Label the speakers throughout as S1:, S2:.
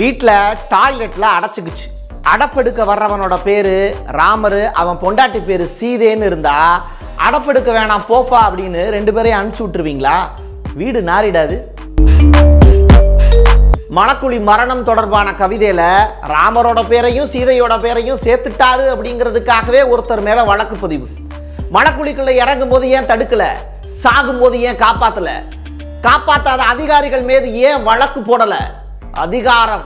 S1: வீட்டில் டாய்லெட்டில் அடைச்சிக்குச்சு அடப்படுக்க வர்றவனோட பேர் ராமர் அவன் பொண்டாட்டி பேர் சீதேன்னு இருந்தா அடப்படுக்க வேணாம் போப்பா அப்படின்னு ரெண்டு பேரையும் அனுப்பிச்சி விட்டுருவீங்களா வீடு நாரிடாது மணக்குழி மரணம் தொடர்பான கவிதையில் ராமரோட பேரையும் சீதையோட பேரையும் சேர்த்துட்டாரு அப்படிங்கிறதுக்காகவே ஒருத்தர் மேலே வழக்கு பதிவு மணக்குழிக்குள்ளே இறங்கும் போது ஏன் தடுக்கலை சாகும்போது ஏன் காப்பாற்றலை காப்பாற்றாத அதிகாரிகள் மீது ஏன் வழக்கு போடலை அதிகாரம்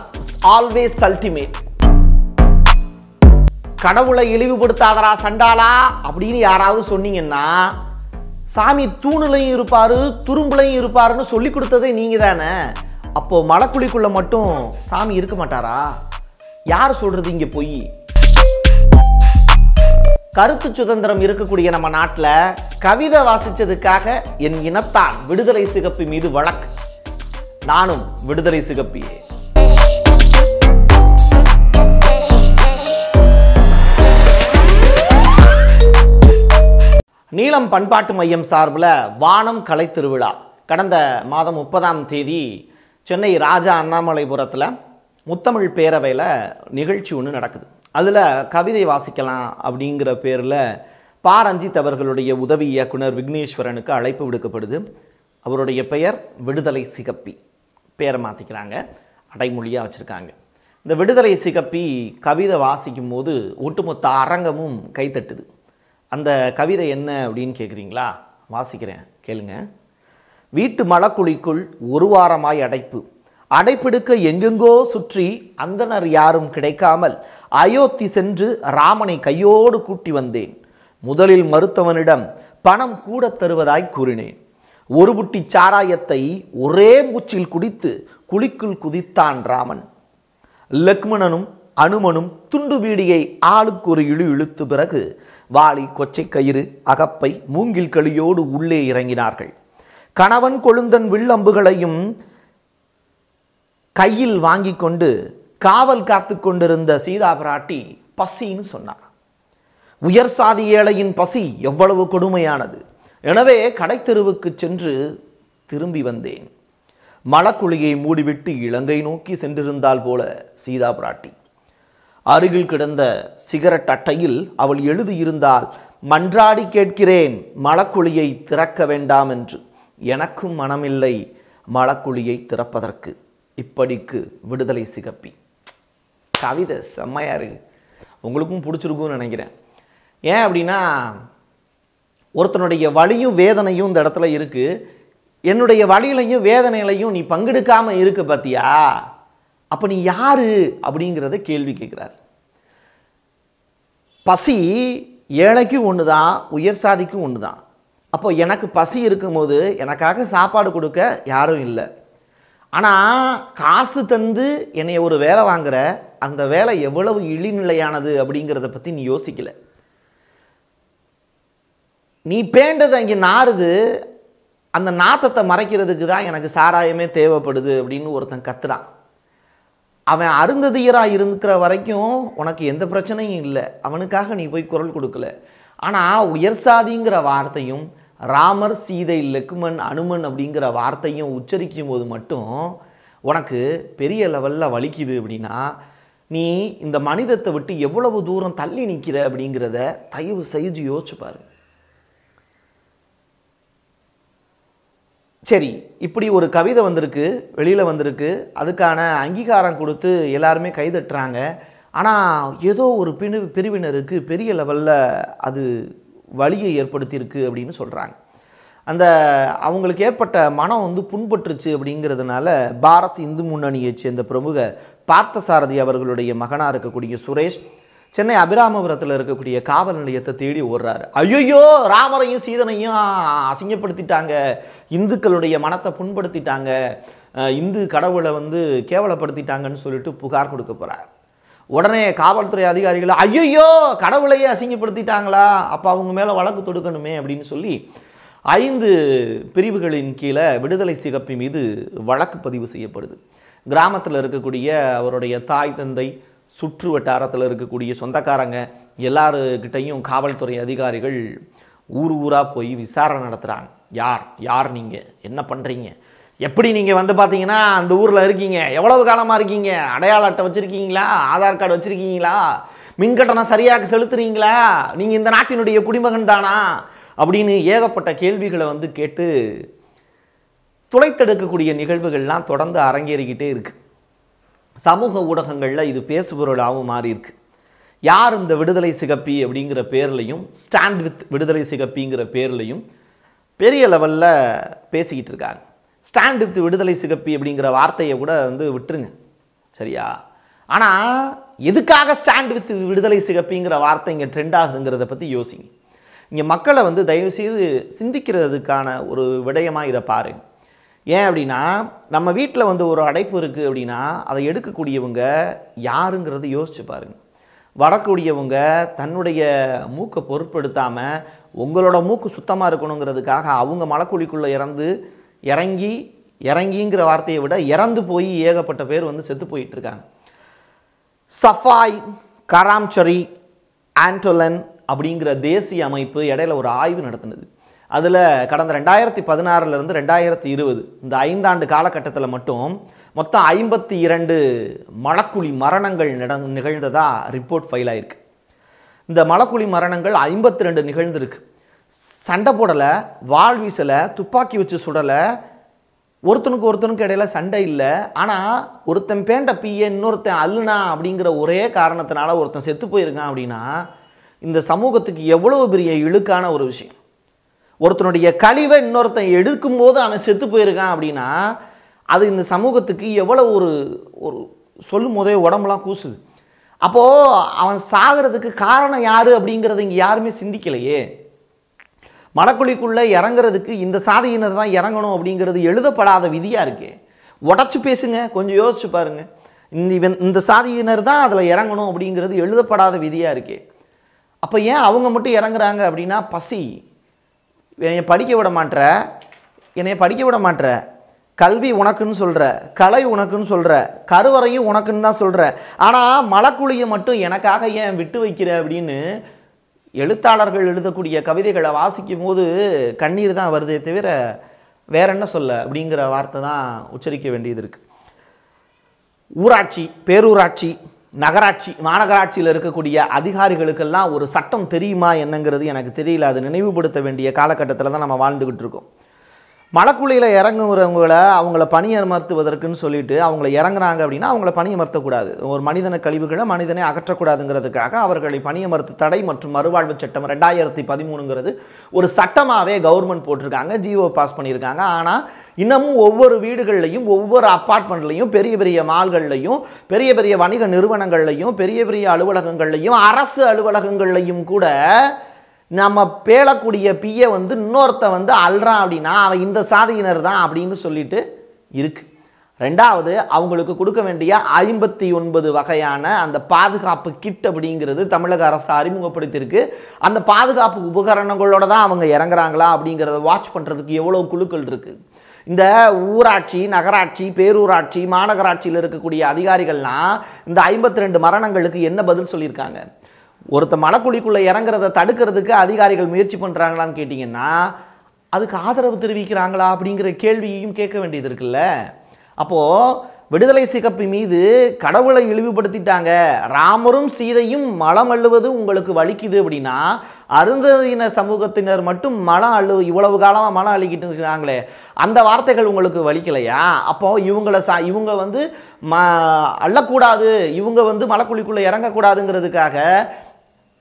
S1: ஆல்வேஸ் அல்டிமேட் கடவுளை இழிவுபடுத்தாதரா சண்டாளா அப்படின்னு யாராவது சொன்னீங்கன்னா சாமி தூணுலையும் இருப்பாரு துரும்புலையும் இருப்பாருன்னு சொல்லி கொடுத்ததே நீங்க தானே அப்போ மலக்குழிக்குள்ள மட்டும் சாமி இருக்க மாட்டாரா யார் சொல்றது இங்க போய் கருத்து சுதந்திரம் இருக்கக்கூடிய நம்ம நாட்டில் கவிதை வாசித்ததுக்காக என் இனத்தான் விடுதலை சிகப்பு மீது வழக்கு நானும் விடுதலை சிகப்பியே நீளம் பண்பாட்டு மையம் சார்பில் வானம் கலை திருவிழா கடந்த மாதம் முப்பதாம் தேதி சென்னை ராஜா அண்ணாமலைபுரத்தில் முத்தமிழ் பேரவையில் நிகழ்ச்சி ஒன்று நடக்குது அதில் கவிதை வாசிக்கலாம் அப்படிங்கிற பேரில் பா ரஞ்சித் அவர்களுடைய உதவி இயக்குனர் விக்னேஸ்வரனுக்கு அழைப்பு விடுக்கப்படுது அவருடைய பெயர் விடுதலை சிகப்பி பேரை மாற்றிக்கிறாங்க அடைமொழியாக வச்சுருக்காங்க இந்த விடுதலை சிகப்பி கவிதை வாசிக்கும் போது ஒட்டுமொத்த அரங்கமும் கைத்தட்டுது அந்த கவிதை என்ன அப்படின்னு கேட்குறீங்களா வாசிக்கிறேன் கேளுங்க வீட்டு மலக்குழிக்குள் ஒரு வாரமாய் அடைப்பு அடைப்பிடுக்க எங்கெங்கோ சுற்றி அந்தனர் யாரும் கிடைக்காமல் அயோத்தி சென்று ராமனை கையோடு கூட்டி வந்தேன் முதலில் மறுத்தவனிடம் பணம் கூட தருவதாய் கூறினேன் ஒரு புட்டி சாராயத்தை ஒரே மூச்சில் குடித்து குழிக்குள் குதித்தான் ராமன் லக்மணனும் அனுமனும் துண்டு பீடியை ஆளுக்கு ஒரு இழு இழுத்து பிறகு வாளி கொச்சை கயிறு அகப்பை மூங்கில் களியோடு உள்ளே இறங்கினார்கள் கணவன் கொழுந்தன் வில்லம்புகளையும் கையில் வாங்கி கொண்டு காவல் காத்து கொண்டிருந்த சீதா பிராட்டி பசின்னு சொன்னார் உயர் சாதி ஏழையின் பசி எவ்வளவு கொடுமையானது எனவே கடைத்தெருவுக்கு சென்று திரும்பி வந்தேன் மலக்குழியை மூடிவிட்டு இலங்கை நோக்கி சென்றிருந்தால் போல சீதா பிராட்டி அருகில் கிடந்த சிகரெட் அட்டையில் அவள் எழுதியிருந்தால் மன்றாடி கேட்கிறேன் மலக்குழியை திறக்க வேண்டாம் என்று எனக்கும் மனமில்லை மலக்குழியை திறப்பதற்கு இப்படிக்கு விடுதலை சிகப்பி கவிதை செம்மையாக இருக்குது உங்களுக்கும் பிடிச்சிருக்கும்னு நினைக்கிறேன் ஏன் அப்படின்னா ஒருத்தனுடைய வழியும் வேதனையும் இந்த இடத்துல இருக்குது என்னுடைய வழியிலையும் வேதனையிலையும் நீ பங்கெடுக்காமல் இருக்க பார்த்தியா அப்போ நீ யார் அப்படிங்கிறத கேள்வி கேட்குறாரு பசி ஏழைக்கும் ஒன்று தான் உயர் சாதிக்கும் ஒன்று தான் அப்போ எனக்கு பசி இருக்கும்போது எனக்காக சாப்பாடு கொடுக்க யாரும் இல்லை ஆனால் காசு தந்து என்னை ஒரு வேலை வாங்குற அந்த வேலை எவ்வளவு இழிநிலையானது அப்படிங்கிறத பற்றி நீ யோசிக்கலை நீ பேண்டது அங்கே நாறுது அந்த நாத்தத்தை மறைக்கிறதுக்கு தான் எனக்கு சாராயமே தேவைப்படுது அப்படின்னு ஒருத்தன் கத்துறான் அவன் அருந்ததியராக இருக்கிற வரைக்கும் உனக்கு எந்த பிரச்சனையும் இல்லை அவனுக்காக நீ போய் குரல் கொடுக்கல ஆனால் உயர் சாதிங்கிற வார்த்தையும் ராமர் சீதை லெக்குமன் அனுமன் அப்படிங்கிற வார்த்தையும் உச்சரிக்கும் போது மட்டும் உனக்கு பெரிய லெவலில் வலிக்குது அப்படின்னா நீ இந்த மனிதத்தை விட்டு எவ்வளவு தூரம் தள்ளி நிற்கிற அப்படிங்கிறத தயவு செய்து யோசிச்சு சரி இப்படி ஒரு கவிதை வந்திருக்கு வெளியில் வந்திருக்கு அதுக்கான அங்கீகாரம் கொடுத்து எல்லாருமே கைதட்டுறாங்க ஆனால் ஏதோ ஒரு பிணு பிரிவினருக்கு பெரிய லெவலில் அது வழியை ஏற்படுத்தியிருக்கு அப்படின்னு சொல்கிறாங்க அந்த அவங்களுக்கு ஏற்பட்ட மனம் வந்து புண்பட்டுருச்சு அப்படிங்கிறதுனால பாரத் இந்து முன்னணியைச் சேர்ந்த பிரமுக பார்த்தசாரதி அவர்களுடைய மகனாக இருக்கக்கூடிய சுரேஷ் சென்னை அபிராமபுரத்தில் இருக்கக்கூடிய காவல் நிலையத்தை தேடி ஓடுறாரு ஐயோ ராமரையும் சீதனையும் அசிங்கப்படுத்திட்டாங்க இந்துக்களுடைய மனத்தை புண்படுத்திட்டாங்க இந்து கடவுளை வந்து கேவலப்படுத்திட்டாங்கன்னு சொல்லிட்டு புகார் கொடுக்க போகிறார் உடனே காவல்துறை அதிகாரிகள் ஐயோ கடவுளையே அசிங்கப்படுத்திட்டாங்களா அப்போ அவங்க மேலே வழக்கு தொடுக்கணுமே அப்படின்னு சொல்லி ஐந்து பிரிவுகளின் கீழே விடுதலை சிகப்பி மீது வழக்கு பதிவு செய்யப்படுது கிராமத்தில் இருக்கக்கூடிய அவருடைய தாய் தந்தை சுற்று வட்டாரத்தில் இருக்கக்கூடிய சொந்தக்காரங்க எல்லாருக்கிட்டையும் காவல்துறை அதிகாரிகள் ஊர் ஊராக போய் விசாரணை நடத்துகிறாங்க யார் யார் நீங்கள் என்ன பண்ணுறீங்க எப்படி நீங்கள் வந்து பார்த்தீங்கன்னா அந்த ஊரில் இருக்கீங்க எவ்வளவு காலமாக இருக்கீங்க அடையாள அட்டை வச்சுருக்கீங்களா ஆதார் கார்டு வச்சுருக்கீங்களா மின்கட்டணம் சரியாக செலுத்துறீங்களா நீங்கள் இந்த நாட்டினுடைய குடிமகன் தானா அப்படின்னு ஏகப்பட்ட கேள்விகளை வந்து கேட்டு துளைத்தெடுக்கக்கூடிய நிகழ்வுகள்லாம் தொடர்ந்து அரங்கேறிக்கிட்டே இருக்குது சமூக ஊடகங்களில் இது பேசுபொருளாகவும் மாறியிருக்கு யார் இந்த விடுதலை சிகப்பி அப்படிங்கிற பேர்லையும் ஸ்டாண்ட் வித் விடுதலை சிகப்பிங்கிற பேர்லையும் பெரிய லெவலில் பேசிக்கிட்டு இருக்காங்க ஸ்டாண்ட் வித் விடுதலை சிகப்பி அப்படிங்கிற வார்த்தையை கூட வந்து விட்டுருங்க சரியா ஆனால் எதுக்காக ஸ்டாண்ட் வித் விடுதலை சிகப்பிங்கிற வார்த்தை இங்கே ட்ரெண்ட் ஆகுதுங்கிறத பற்றி யோசிங்க இங்கே மக்களை வந்து தயவுசெய்து சிந்திக்கிறதுக்கான ஒரு விடயமாக இதை பாருங்கள் ஏன் அப்படின்னா நம்ம வீட்டில் வந்து ஒரு அடைப்பு இருக்குது அப்படின்னா அதை எடுக்கக்கூடியவங்க யாருங்கிறது யோசிச்சு பாருங்க வரக்கூடியவங்க தன்னுடைய மூக்கை பொருட்படுத்தாமல் உங்களோட மூக்கு சுத்தமாக இருக்கணுங்கிறதுக்காக அவங்க மலக்குழிக்குள்ளே இறந்து இறங்கி இறங்கிங்கிற வார்த்தையை விட இறந்து போய் ஏகப்பட்ட பேர் வந்து செத்து போயிட்டுருக்காங்க சஃபாய் கராம்சரி ஆண்டோலன் அப்படிங்கிற தேசிய அமைப்பு இடையில ஒரு ஆய்வு நடத்தினது அதில் கடந்த ரெண்டாயிரத்தி பதினாறுலேருந்து ரெண்டாயிரத்தி இருபது இந்த ஐந்தாண்டு காலகட்டத்தில் மட்டும் மொத்தம் ஐம்பத்தி இரண்டு மலக்குழி மரணங்கள் நட நிகழ்ந்ததாக ரிப்போர்ட் ஃபைல் ஆயிருக்கு இந்த மலக்குழி மரணங்கள் ஐம்பத்தி ரெண்டு நிகழ்ந்திருக்கு சண்டை போடலை வாழ் வீசலை துப்பாக்கி வச்சு சுடலை ஒருத்தனுக்கு ஒருத்தனுக்கு இடையில சண்டை இல்லை ஆனால் ஒருத்தன் பேண்ட பிஏ இன்னொருத்தன் அல்லுனா அப்படிங்கிற ஒரே காரணத்தினால ஒருத்தன் செத்து போயிருக்கான் அப்படின்னா இந்த சமூகத்துக்கு எவ்வளவு பெரிய இழுக்கான ஒரு விஷயம் ஒருத்தனுடைய கழிவை இன்னொருத்தன் எடுக்கும் போது அவன் செத்து போயிருக்கான் அப்படின்னா அது இந்த சமூகத்துக்கு எவ்வளோ ஒரு ஒரு சொல்லும் போதே உடம்புலாம் கூசுது அப்போது அவன் சாகிறதுக்கு காரணம் யார் அப்படிங்கிறத இங்கே யாருமே சிந்திக்கலையே மணக்குழிக்குள்ளே இறங்குறதுக்கு இந்த சாதியினர் தான் இறங்கணும் அப்படிங்கிறது எழுதப்படாத விதியாக இருக்கே உடச்சி பேசுங்க கொஞ்சம் யோசிச்சு பாருங்கள் இந்த இவன் இந்த சாதியினர் தான் அதில் இறங்கணும் அப்படிங்கிறது எழுதப்படாத விதியாக இருக்கே அப்போ ஏன் அவங்க மட்டும் இறங்குறாங்க அப்படின்னா பசி என்னை படிக்க விட மாட்டுற என்னைய படிக்க விட மாட்டுற கல்வி உனக்குன்னு சொல்கிற கலை உனக்குன்னு சொல்கிற கருவறையும் உனக்குன்னு தான் சொல்கிற ஆனால் மலக்குழியை மட்டும் எனக்காக ஏன் விட்டு வைக்கிற அப்படின்னு எழுத்தாளர்கள் எழுதக்கூடிய கவிதைகளை வாசிக்கும் போது கண்ணீர் தான் வருதே தவிர வேற என்ன சொல்ல அப்படிங்கிற வார்த்தை தான் உச்சரிக்க வேண்டியது இருக்குது ஊராட்சி பேரூராட்சி நகராட்சி மாநகராட்சியில் இருக்கக்கூடிய அதிகாரிகளுக்கெல்லாம் ஒரு சட்டம் தெரியுமா என்னங்கிறது எனக்கு தெரியல அது நினைவுபடுத்த வேண்டிய காலகட்டத்தில் தான் நம்ம வாழ்ந்துக்கிட்டு இருக்கோம் மலக்குழியில் இறங்குறவங்கள அவங்கள அமர்த்துவதற்குன்னு சொல்லிட்டு அவங்கள இறங்குறாங்க அப்படின்னா அவங்கள பணியமர்த்தக்கூடாது ஒரு மனிதன கழிவுகளை மனிதனை அகற்றக்கூடாதுங்கிறதுக்காக அவர்களை பணியமர்த்து தடை மற்றும் மறுவாழ்வு சட்டம் ரெண்டாயிரத்தி பதிமூணுங்கிறது ஒரு சட்டமாகவே கவர்மெண்ட் போட்டிருக்காங்க ஜிஓ பாஸ் பண்ணியிருக்காங்க ஆனால் இன்னமும் ஒவ்வொரு வீடுகள்லையும் ஒவ்வொரு அப்பார்ட்மெண்ட்லையும் பெரிய பெரிய மால்கள்லையும் பெரிய பெரிய வணிக நிறுவனங்கள்லையும் பெரிய பெரிய அலுவலகங்கள்லையும் அரசு அலுவலகங்கள்லையும் கூட நம்ம பேளக்கூடிய பிய வந்து இன்னொருத்த வந்து அல்றான் அப்படின்னா அவன் இந்த சாதியினர் தான் அப்படின்னு சொல்லிட்டு இருக்குது ரெண்டாவது அவங்களுக்கு கொடுக்க வேண்டிய ஐம்பத்தி ஒன்பது வகையான அந்த பாதுகாப்பு கிட் அப்படிங்கிறது தமிழக அரசு அறிமுகப்படுத்தியிருக்கு அந்த பாதுகாப்பு உபகரணங்களோட தான் அவங்க இறங்குறாங்களா அப்படிங்கிறத வாட்ச் பண்ணுறதுக்கு எவ்வளோ குழுக்கள் இருக்குது இந்த ஊராட்சி நகராட்சி பேரூராட்சி மாநகராட்சியில் இருக்கக்கூடிய அதிகாரிகள்லாம் இந்த ஐம்பத்தி ரெண்டு மரணங்களுக்கு என்ன பதில் சொல்லியிருக்காங்க ஒருத்த மலக்குழிக்குள்ளே இறங்குறத தடுக்கிறதுக்கு அதிகாரிகள் முயற்சி பண்ணுறாங்களான்னு கேட்டிங்கன்னா அதுக்கு ஆதரவு தெரிவிக்கிறாங்களா அப்படிங்கிற கேள்வியையும் கேட்க வேண்டியது இருக்குல்ல அப்போது விடுதலை சிகப்பு மீது கடவுளை இழிவுபடுத்திட்டாங்க ராமரும் சீதையும் மலம் அள்ளுவது உங்களுக்கு வலிக்குது அப்படின்னா அருந்ததின சமூகத்தினர் மட்டும் மலம் அள்ளு இவ்வளவு காலமாக மலம் அள்ளிக்கிட்டு இருக்கிறாங்களே அந்த வார்த்தைகள் உங்களுக்கு வலிக்கலையா அப்போ இவங்களை சா இவங்க வந்து ம அள்ளக்கூடாது இவங்க வந்து மலக்குழிக்குள்ளே இறங்கக்கூடாதுங்கிறதுக்காக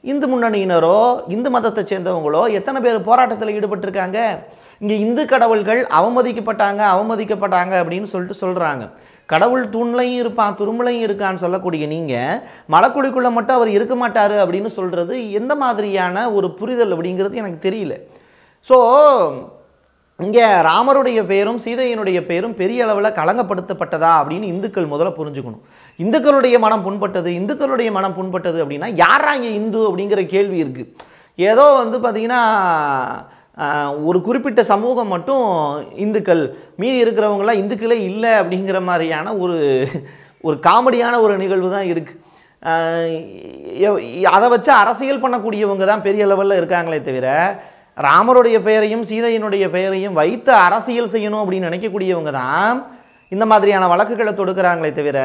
S1: இந்து முன்னணியினரோ இந்து மதத்தை சேர்ந்தவங்களோ எத்தனை பேர் போராட்டத்தில் ஈடுபட்டிருக்காங்க இங்கே இந்து கடவுள்கள் அவமதிக்கப்பட்டாங்க அவமதிக்கப்பட்டாங்க அப்படின்னு சொல்லிட்டு சொல்கிறாங்க கடவுள் தூண்லையும் இருப்பான் துருமலையும் இருக்கான்னு சொல்லக்கூடிய நீங்கள் மலக்குடிக்குள்ளே மட்டும் அவர் இருக்க மாட்டார் அப்படின்னு சொல்கிறது எந்த மாதிரியான ஒரு புரிதல் அப்படிங்கிறது எனக்கு தெரியல ஸோ இங்கே ராமருடைய பெயரும் சீதையினுடைய பெயரும் பெரிய அளவில் கலங்கப்படுத்தப்பட்டதா அப்படின்னு இந்துக்கள் முதல்ல புரிஞ்சுக்கணும் இந்துக்களுடைய மனம் புண்பட்டது இந்துக்களுடைய மனம் புண்பட்டது அப்படின்னா யாரா இங்கே இந்து அப்படிங்கிற கேள்வி இருக்குது ஏதோ வந்து பார்த்திங்கன்னா ஒரு குறிப்பிட்ட சமூகம் மட்டும் இந்துக்கள் மீதி இருக்கிறவங்களாம் இந்துக்களே இல்லை அப்படிங்கிற மாதிரியான ஒரு ஒரு காமெடியான ஒரு நிகழ்வு தான் இருக்குது அதை வச்சு அரசியல் பண்ணக்கூடியவங்க தான் பெரிய லெவலில் இருக்காங்களே தவிர ராமருடைய பெயரையும் சீதையினுடைய பெயரையும் வைத்து அரசியல் செய்யணும் அப்படின்னு நினைக்கக்கூடியவங்க தான் இந்த மாதிரியான வழக்குகளை தொடுக்கிறாங்களே தவிர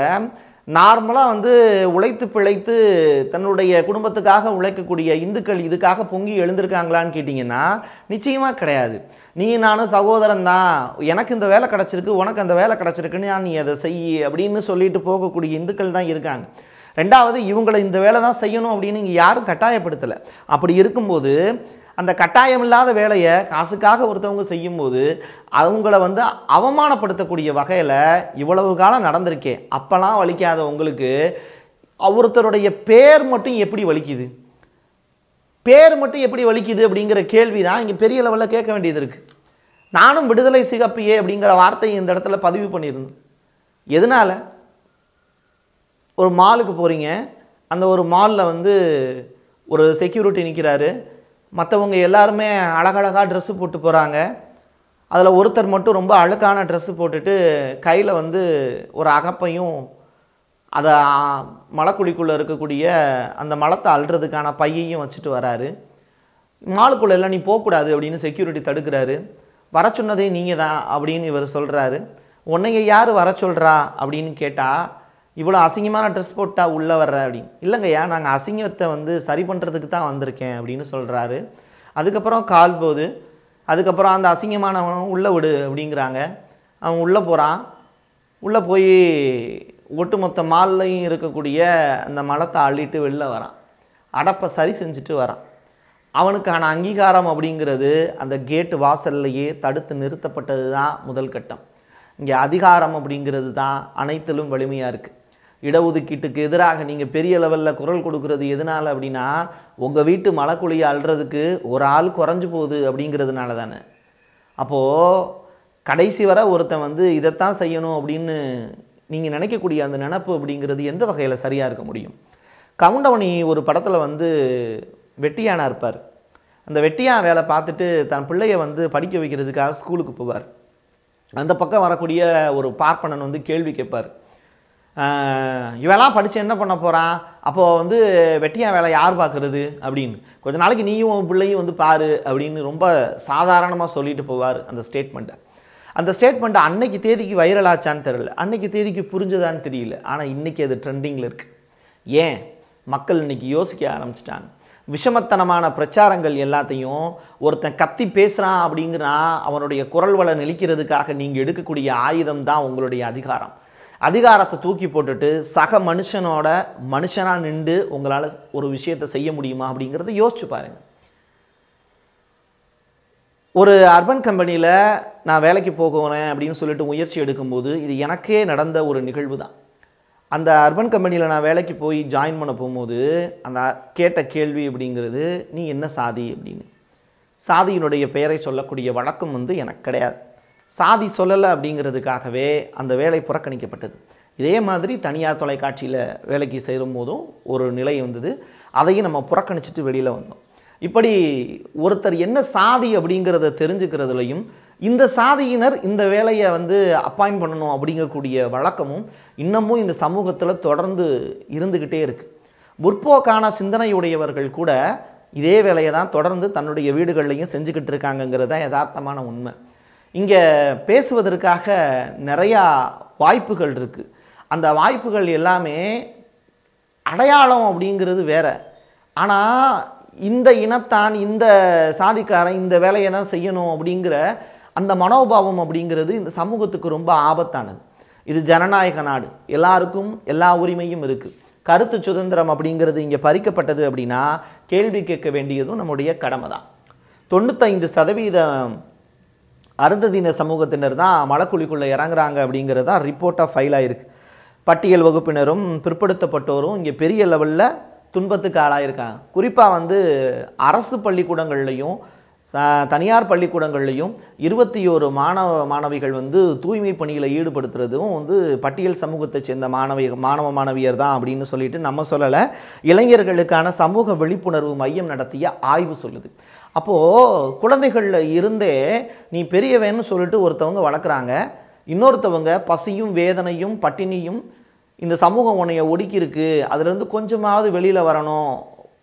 S1: நார்மலாக வந்து உழைத்து பிழைத்து தன்னுடைய குடும்பத்துக்காக உழைக்கக்கூடிய இந்துக்கள் இதுக்காக பொங்கி எழுந்திருக்காங்களான்னு கேட்டிங்கன்னா நிச்சயமாக கிடையாது நீ நானும் சகோதரன் தான் எனக்கு இந்த வேலை கிடச்சிருக்கு உனக்கு அந்த வேலை கிடச்சிருக்குன்னு நீ அதை செய் அப்படின்னு சொல்லிட்டு போகக்கூடிய இந்துக்கள் தான் இருக்காங்க ரெண்டாவது இவங்களை இந்த வேலை தான் செய்யணும் அப்படின்னு இங்கே யாரும் கட்டாயப்படுத்தலை அப்படி இருக்கும்போது அந்த கட்டாயம் இல்லாத வேலையை காசுக்காக ஒருத்தவங்க செய்யும்போது அவங்கள வந்து அவமானப்படுத்தக்கூடிய வகையில் இவ்வளவு காலம் நடந்திருக்கே அப்போல்லாம் வலிக்காத உங்களுக்கு ஒருத்தருடைய பேர் மட்டும் எப்படி வலிக்குது பேர் மட்டும் எப்படி வலிக்குது அப்படிங்கிற கேள்வி தான் இங்கே பெரிய லெவலில் கேட்க வேண்டியது இருக்குது நானும் விடுதலை சிகப்பியே அப்படிங்கிற வார்த்தையை இந்த இடத்துல பதிவு பண்ணியிருந்தேன் எதனால் ஒரு மாலுக்கு போகிறீங்க அந்த ஒரு மாலில் வந்து ஒரு செக்யூரிட்டி நிற்கிறாரு மற்றவங்க எல்லாருமே அழகழகாக ட்ரெஸ்ஸு போட்டு போகிறாங்க அதில் ஒருத்தர் மட்டும் ரொம்ப அழுக்கான ட்ரெஸ்ஸு போட்டுட்டு கையில் வந்து ஒரு அகப்பையும் அதை மலைக்குழிக்குள்ளே இருக்கக்கூடிய அந்த மலத்தை அள்ளுறதுக்கான பையையும் வச்சுட்டு வராரு மாலுக்குள்ளே எல்லாம் நீ போகக்கூடாது அப்படின்னு செக்யூரிட்டி தடுக்கிறாரு வர சொன்னதே நீங்கள் தான் அப்படின்னு இவர் சொல்கிறாரு உன்னைய யார் வர சொல்கிறா அப்படின்னு கேட்டால் இவ்வளோ அசிங்கமான ட்ரெஸ் போட்டால் உள்ளே வர்ற அப்படின்னு இல்லைங்கய்யா நாங்கள் அசிங்கத்தை வந்து சரி பண்ணுறதுக்கு தான் வந்திருக்கேன் அப்படின்னு சொல்கிறாரு அதுக்கப்புறம் கால் போது அதுக்கப்புறம் அந்த அசிங்கமானவன் உள்ளே விடு அப்படிங்கிறாங்க அவன் உள்ளே போகிறான் உள்ளே போய் ஒட்டுமொத்த மால்லையும் இருக்கக்கூடிய அந்த மலத்தை அள்ளிட்டு வெளில வரான் அடப்பை சரி செஞ்சுட்டு வரான் அவனுக்கான அங்கீகாரம் அப்படிங்கிறது அந்த கேட்டு வாசல்லையே தடுத்து நிறுத்தப்பட்டது தான் முதல் கட்டம் இங்கே அதிகாரம் அப்படிங்கிறது தான் அனைத்திலும் வலிமையாக இருக்குது இடஒதுக்கீட்டுக்கு எதிராக நீங்கள் பெரிய லெவலில் குரல் கொடுக்கறது எதனால் அப்படின்னா உங்கள் வீட்டு மலைக்குழியை அல்றதுக்கு ஒரு ஆள் குறைஞ்சி போகுது அப்படிங்கிறதுனால தானே அப்போது கடைசி வர ஒருத்தன் வந்து இதைத்தான் செய்யணும் அப்படின்னு நீங்கள் நினைக்கக்கூடிய அந்த நினப்பு அப்படிங்கிறது எந்த வகையில் சரியாக இருக்க முடியும் கவுண்டவனி ஒரு படத்தில் வந்து வெட்டியானா இருப்பார் அந்த வெட்டியான் வேலை பார்த்துட்டு தன் பிள்ளைய வந்து படிக்க வைக்கிறதுக்காக ஸ்கூலுக்கு போவார் அந்த பக்கம் வரக்கூடிய ஒரு பார்ப்பனன் வந்து கேள்வி கேட்பார் இவெல்லாம் படித்து என்ன பண்ண போகிறான் அப்போது வந்து வெட்டியான் வேலை யார் பார்க்குறது அப்படின்னு கொஞ்ச நாளைக்கு நீயும் உன் பிள்ளையும் வந்து பாரு அப்படின்னு ரொம்ப சாதாரணமாக சொல்லிட்டு போவார் அந்த ஸ்டேட்மெண்ட்டை அந்த ஸ்டேட்மெண்ட்டை அன்னைக்கு தேதிக்கு வைரல் ஆச்சான்னு தெரியல அன்னைக்கு தேதிக்கு புரிஞ்சதான்னு தெரியல ஆனால் இன்றைக்கி அது ட்ரெண்டிங்கில் இருக்குது ஏன் மக்கள் இன்னைக்கு யோசிக்க ஆரம்பிச்சிட்டாங்க விஷமத்தனமான பிரச்சாரங்கள் எல்லாத்தையும் ஒருத்தன் கத்தி பேசுகிறான் அப்படிங்கிறான் அவனுடைய குரல் வளம் நெளிக்கிறதுக்காக நீங்கள் எடுக்கக்கூடிய ஆயுதம் தான் உங்களுடைய அதிகாரம் அதிகாரத்தை தூக்கி போட்டுட்டு சக மனுஷனோட மனுஷனாக நின்று உங்களால் ஒரு விஷயத்தை செய்ய முடியுமா அப்படிங்கிறத யோசிச்சு பாருங்கள் ஒரு அர்பன் கம்பெனியில் நான் வேலைக்கு போகிறேன் அப்படின்னு சொல்லிட்டு முயற்சி எடுக்கும்போது இது எனக்கே நடந்த ஒரு நிகழ்வு தான் அந்த அர்பன் கம்பெனியில் நான் வேலைக்கு போய் ஜாயின் பண்ண போகும்போது அந்த கேட்ட கேள்வி அப்படிங்கிறது நீ என்ன சாதி அப்படின்னு சாதியினுடைய பெயரை சொல்லக்கூடிய வழக்கம் வந்து எனக்கு கிடையாது சாதி சொல்லலை அப்படிங்கிறதுக்காகவே அந்த வேலை புறக்கணிக்கப்பட்டது இதே மாதிரி தனியார் தொலைக்காட்சியில் வேலைக்கு சேரும் போதும் ஒரு நிலை வந்தது அதையும் நம்ம புறக்கணிச்சிட்டு வெளியில் வந்தோம் இப்படி ஒருத்தர் என்ன சாதி அப்படிங்கிறத தெரிஞ்சுக்கிறதுலையும் இந்த சாதியினர் இந்த வேலையை வந்து அப்பாயின் பண்ணணும் அப்படிங்கக்கூடிய வழக்கமும் இன்னமும் இந்த சமூகத்தில் தொடர்ந்து இருந்துக்கிட்டே இருக்குது முற்போக்கான சிந்தனையுடையவர்கள் கூட இதே வேலையை தான் தொடர்ந்து தன்னுடைய வீடுகள்லையும் செஞ்சுக்கிட்டு இருக்காங்கங்கிறது தான் யதார்த்தமான உண்மை இங்கே பேசுவதற்காக நிறையா வாய்ப்புகள் இருக்குது அந்த வாய்ப்புகள் எல்லாமே அடையாளம் அப்படிங்கிறது வேற ஆனால் இந்த இனத்தான் இந்த சாதிக்காரன் இந்த வேலையை தான் செய்யணும் அப்படிங்கிற அந்த மனோபாவம் அப்படிங்கிறது இந்த சமூகத்துக்கு ரொம்ப ஆபத்தானது இது ஜனநாயக நாடு எல்லாருக்கும் எல்லா உரிமையும் இருக்குது கருத்து சுதந்திரம் அப்படிங்கிறது இங்கே பறிக்கப்பட்டது அப்படின்னா கேள்வி கேட்க வேண்டியதும் நம்முடைய கடமை தான் தொண்ணூத்தைந்து சதவீதம் அருந்ததின சமூகத்தினர் தான் மலக்குழிக்குள்ளே இறங்குறாங்க அப்படிங்கிறது தான் ரிப்போர்ட்டாக ஃபைல் ஆகிருக்கு பட்டியல் வகுப்பினரும் பிற்படுத்தப்பட்டோரும் இங்கே பெரிய லெவலில் துன்பத்துக்கு ஆளாயிருக்காங்க குறிப்பாக வந்து அரசு பள்ளிக்கூடங்கள்லையும் தனியார் பள்ளிக்கூடங்கள்லையும் இருபத்தி ஓரு மாணவ மாணவிகள் வந்து தூய்மை பணியில் ஈடுபடுத்துறதும் வந்து பட்டியல் சமூகத்தைச் சேர்ந்த மாணவி மாணவ மாணவியர் தான் அப்படின்னு சொல்லிட்டு நம்ம சொல்லலை இளைஞர்களுக்கான சமூக விழிப்புணர்வு மையம் நடத்திய ஆய்வு சொல்லுது அப்போது குழந்தைகளில் இருந்தே நீ பெரியவன்னு சொல்லிட்டு ஒருத்தவங்க வளர்க்குறாங்க இன்னொருத்தவங்க பசியும் வேதனையும் பட்டினியும் இந்த சமூகம் உன்னைய ஒடுக்கியிருக்கு அதுலேருந்து கொஞ்சமாவது வெளியில் வரணும்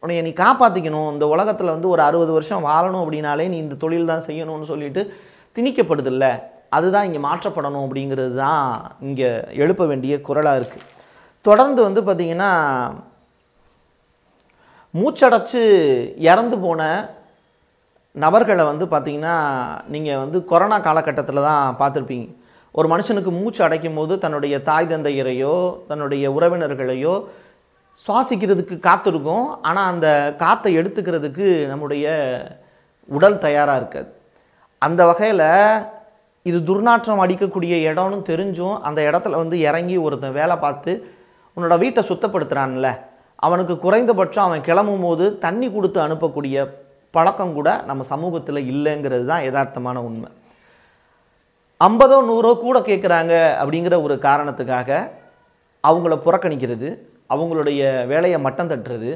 S1: உன்னைய நீ காப்பாற்றிக்கணும் இந்த உலகத்தில் வந்து ஒரு அறுபது வருஷம் வாழணும் அப்படின்னாலே நீ இந்த தொழில் தான் செய்யணும்னு சொல்லிட்டு திணிக்கப்படுதில்ல அதுதான் இங்கே மாற்றப்படணும் அப்படிங்கிறது தான் இங்கே எழுப்ப வேண்டிய குரலாக இருக்குது தொடர்ந்து வந்து பார்த்திங்கன்னா மூச்சடைச்சு இறந்து போன நபர்களை வந்து பார்த்திங்கன்னா நீங்கள் வந்து கொரோனா காலகட்டத்தில் தான் பார்த்துருப்பீங்க ஒரு மனுஷனுக்கு மூச்சு அடைக்கும் போது தன்னுடைய தாய் தந்தையரையோ தன்னுடைய உறவினர்களையோ சுவாசிக்கிறதுக்கு காத்திருக்கும் ஆனால் அந்த காற்றை எடுத்துக்கிறதுக்கு நம்முடைய உடல் தயாராக இருக்காது அந்த வகையில் இது துர்நாற்றம் அடிக்கக்கூடிய இடம்னு தெரிஞ்சும் அந்த இடத்துல வந்து இறங்கி ஒருத்தன் வேலை பார்த்து உன்னோட வீட்டை சுத்தப்படுத்துகிறான்ல அவனுக்கு குறைந்தபட்சம் அவன் கிளம்பும் போது தண்ணி கொடுத்து அனுப்பக்கூடிய பழக்கம் கூட நம்ம சமூகத்தில் இல்லைங்கிறது தான் யதார்த்தமான உண்மை ஐம்பதோ நூறோ கூட கேட்குறாங்க அப்படிங்கிற ஒரு காரணத்துக்காக அவங்கள புறக்கணிக்கிறது அவங்களுடைய வேலையை மட்டம் தட்டுறது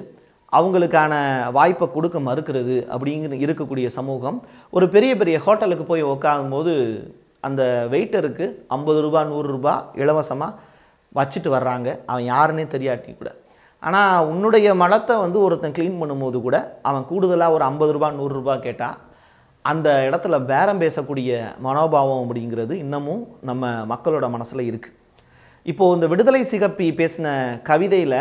S1: அவங்களுக்கான வாய்ப்பை கொடுக்க மறுக்கிறது அப்படிங்கிற இருக்கக்கூடிய சமூகம் ஒரு பெரிய பெரிய ஹோட்டலுக்கு போய் போது அந்த வெயிட்டருக்கு ஐம்பது ரூபா நூறுரூபா இலவசமாக வச்சுட்டு வர்றாங்க அவன் யாருன்னே தெரியாட்டி கூட ஆனால் உன்னுடைய மலத்தை வந்து ஒருத்தன் க்ளீன் பண்ணும்போது கூட அவன் கூடுதலாக ஒரு ஐம்பது ரூபா நூறுரூபா கேட்டால் அந்த இடத்துல பேரம் பேசக்கூடிய மனோபாவம் அப்படிங்கிறது இன்னமும் நம்ம மக்களோட மனசில் இருக்குது இப்போது இந்த விடுதலை சிகப்பி பேசின கவிதையில்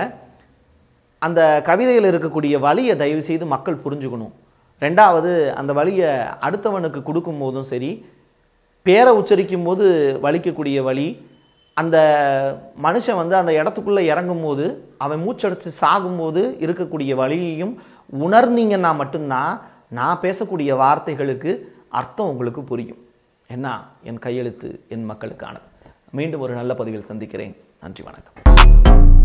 S1: அந்த கவிதையில் இருக்கக்கூடிய வழியை தயவு செய்து மக்கள் புரிஞ்சுக்கணும் ரெண்டாவது அந்த வழியை அடுத்தவனுக்கு கொடுக்கும் போதும் சரி பேரை உச்சரிக்கும் போது வலிக்கக்கூடிய வழி அந்த மனுஷன் வந்து அந்த இடத்துக்குள்ளே இறங்கும் போது அவன் மூச்சடைச்சு சாகும்போது இருக்கக்கூடிய வழியையும் உணர்ந்தீங்கன்னா மட்டும்தான் நான் பேசக்கூடிய வார்த்தைகளுக்கு அர்த்தம் உங்களுக்கு புரியும் என்ன என் கையெழுத்து என் மக்களுக்கானது மீண்டும் ஒரு நல்ல பதிவில் சந்திக்கிறேன் நன்றி வணக்கம்